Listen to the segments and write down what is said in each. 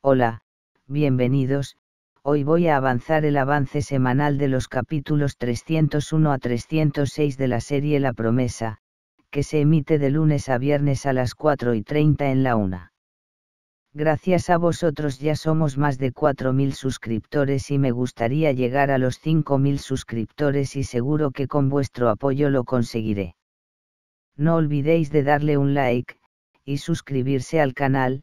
Hola, bienvenidos, hoy voy a avanzar el avance semanal de los capítulos 301 a 306 de la serie La Promesa, que se emite de lunes a viernes a las 4 y 30 en la 1. Gracias a vosotros ya somos más de 4.000 suscriptores y me gustaría llegar a los 5.000 suscriptores y seguro que con vuestro apoyo lo conseguiré. No olvidéis de darle un like, y suscribirse al canal,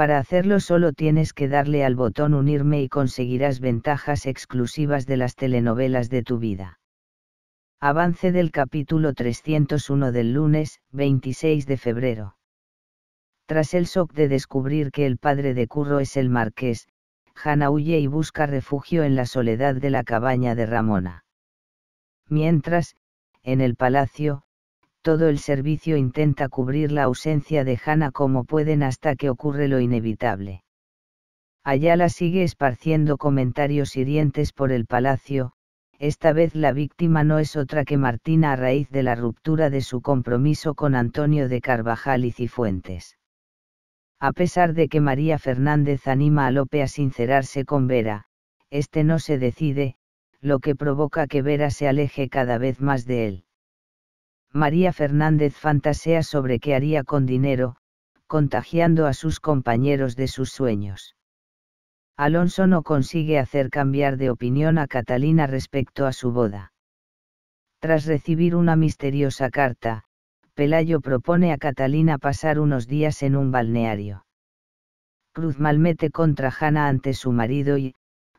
Para hacerlo solo tienes que darle al botón unirme y conseguirás ventajas exclusivas de las telenovelas de tu vida. Avance del capítulo 301 del lunes, 26 de febrero. Tras el shock de descubrir que el padre de Curro es el marqués, Hannah huye y busca refugio en la soledad de la cabaña de Ramona. Mientras, en el palacio, todo el servicio intenta cubrir la ausencia de Hannah como pueden hasta que ocurre lo inevitable. Ayala sigue esparciendo comentarios hirientes por el palacio, esta vez la víctima no es otra que Martina a raíz de la ruptura de su compromiso con Antonio de Carvajal y Cifuentes. A pesar de que María Fernández anima a Lope a sincerarse con Vera, este no se decide, lo que provoca que Vera se aleje cada vez más de él. María Fernández fantasea sobre qué haría con dinero, contagiando a sus compañeros de sus sueños. Alonso no consigue hacer cambiar de opinión a Catalina respecto a su boda. Tras recibir una misteriosa carta, Pelayo propone a Catalina pasar unos días en un balneario. Cruz malmete contra Jana ante su marido y,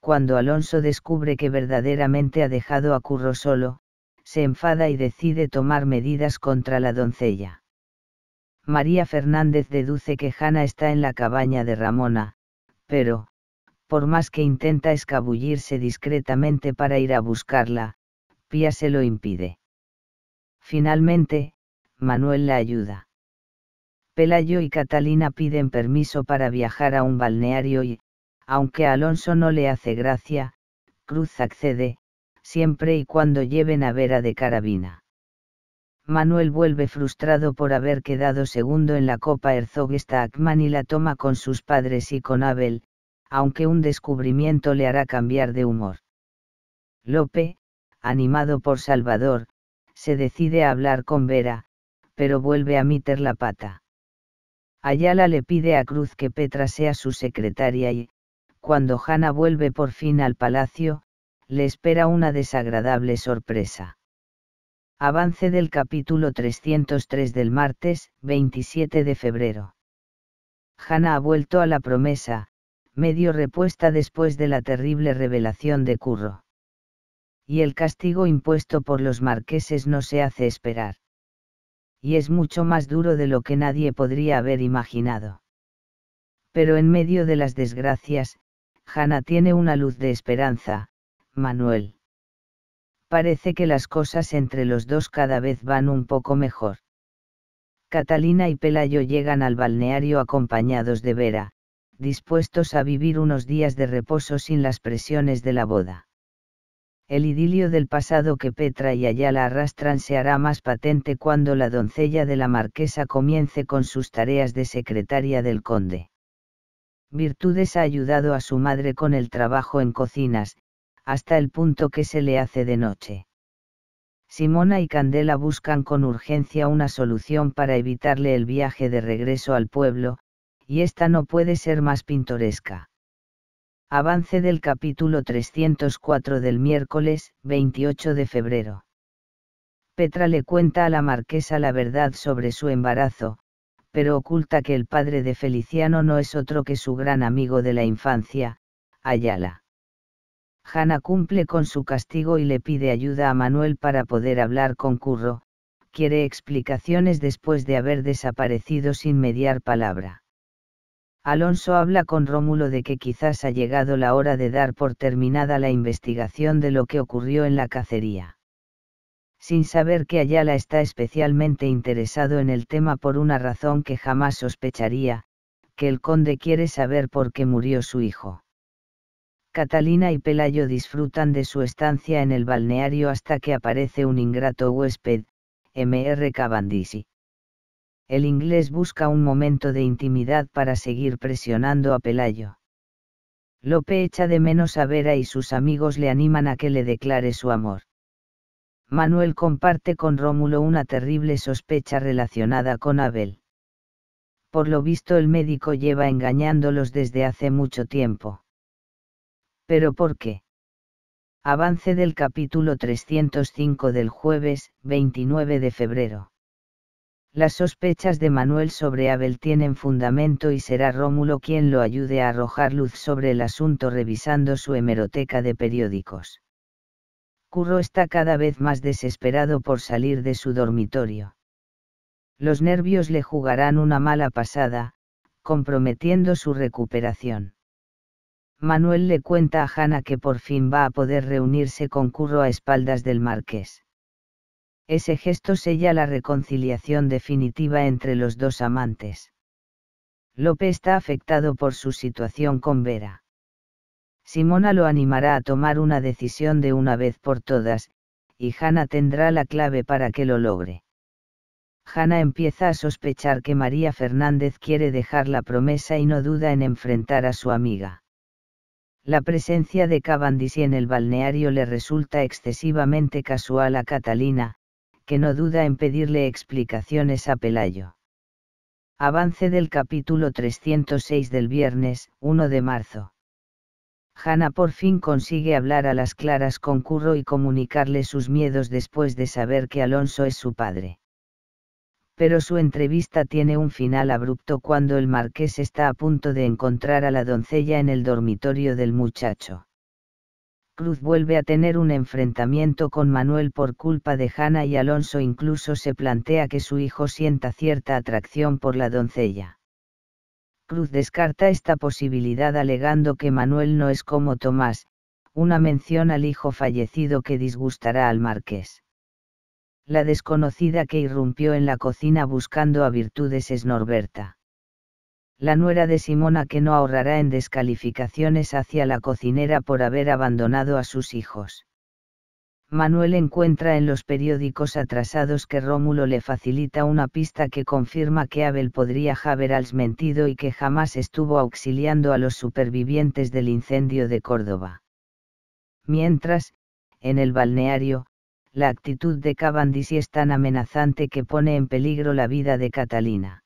cuando Alonso descubre que verdaderamente ha dejado a Curro solo, se enfada y decide tomar medidas contra la doncella. María Fernández deduce que Hanna está en la cabaña de Ramona, pero, por más que intenta escabullirse discretamente para ir a buscarla, Pía se lo impide. Finalmente, Manuel la ayuda. Pelayo y Catalina piden permiso para viajar a un balneario y, aunque Alonso no le hace gracia, Cruz accede, siempre y cuando lleven a Vera de carabina. Manuel vuelve frustrado por haber quedado segundo en la Copa Herzog Akman y la toma con sus padres y con Abel, aunque un descubrimiento le hará cambiar de humor. Lope, animado por Salvador, se decide a hablar con Vera, pero vuelve a meter la pata. Ayala le pide a Cruz que Petra sea su secretaria y, cuando Hanna vuelve por fin al palacio, le espera una desagradable sorpresa. Avance del capítulo 303 del martes, 27 de febrero. Hannah ha vuelto a la promesa, medio repuesta después de la terrible revelación de Curro. Y el castigo impuesto por los marqueses no se hace esperar. Y es mucho más duro de lo que nadie podría haber imaginado. Pero en medio de las desgracias, Hannah tiene una luz de esperanza, Manuel. Parece que las cosas entre los dos cada vez van un poco mejor. Catalina y Pelayo llegan al balneario acompañados de Vera, dispuestos a vivir unos días de reposo sin las presiones de la boda. El idilio del pasado que Petra y Ayala arrastran se hará más patente cuando la doncella de la marquesa comience con sus tareas de secretaria del conde. Virtudes ha ayudado a su madre con el trabajo en cocinas, hasta el punto que se le hace de noche. Simona y Candela buscan con urgencia una solución para evitarle el viaje de regreso al pueblo, y esta no puede ser más pintoresca. Avance del capítulo 304 del miércoles, 28 de febrero. Petra le cuenta a la marquesa la verdad sobre su embarazo, pero oculta que el padre de Feliciano no es otro que su gran amigo de la infancia, Ayala. Hannah cumple con su castigo y le pide ayuda a Manuel para poder hablar con Curro, quiere explicaciones después de haber desaparecido sin mediar palabra. Alonso habla con Rómulo de que quizás ha llegado la hora de dar por terminada la investigación de lo que ocurrió en la cacería. Sin saber que Ayala está especialmente interesado en el tema por una razón que jamás sospecharía, que el conde quiere saber por qué murió su hijo. Catalina y Pelayo disfrutan de su estancia en el balneario hasta que aparece un ingrato huésped, Mr. Cavandisi. El inglés busca un momento de intimidad para seguir presionando a Pelayo. Lope echa de menos a Vera y sus amigos le animan a que le declare su amor. Manuel comparte con Rómulo una terrible sospecha relacionada con Abel. Por lo visto el médico lleva engañándolos desde hace mucho tiempo. ¿Pero por qué? Avance del capítulo 305 del jueves, 29 de febrero. Las sospechas de Manuel sobre Abel tienen fundamento y será Rómulo quien lo ayude a arrojar luz sobre el asunto revisando su hemeroteca de periódicos. Curro está cada vez más desesperado por salir de su dormitorio. Los nervios le jugarán una mala pasada, comprometiendo su recuperación. Manuel le cuenta a Hanna que por fin va a poder reunirse con Curro a espaldas del marqués. Ese gesto sella la reconciliación definitiva entre los dos amantes. López está afectado por su situación con Vera. Simona lo animará a tomar una decisión de una vez por todas, y Hanna tendrá la clave para que lo logre. Hanna empieza a sospechar que María Fernández quiere dejar la promesa y no duda en enfrentar a su amiga. La presencia de Cavandisi en el balneario le resulta excesivamente casual a Catalina, que no duda en pedirle explicaciones a Pelayo. Avance del capítulo 306 del viernes, 1 de marzo. Hanna por fin consigue hablar a las claras con Curro y comunicarle sus miedos después de saber que Alonso es su padre pero su entrevista tiene un final abrupto cuando el marqués está a punto de encontrar a la doncella en el dormitorio del muchacho. Cruz vuelve a tener un enfrentamiento con Manuel por culpa de Hanna y Alonso incluso se plantea que su hijo sienta cierta atracción por la doncella. Cruz descarta esta posibilidad alegando que Manuel no es como Tomás, una mención al hijo fallecido que disgustará al marqués la desconocida que irrumpió en la cocina buscando a virtudes es Norberta. La nuera de Simona que no ahorrará en descalificaciones hacia la cocinera por haber abandonado a sus hijos. Manuel encuentra en los periódicos atrasados que Rómulo le facilita una pista que confirma que Abel podría haber mentido y que jamás estuvo auxiliando a los supervivientes del incendio de Córdoba. Mientras, en el balneario, la actitud de Cavendish es tan amenazante que pone en peligro la vida de Catalina.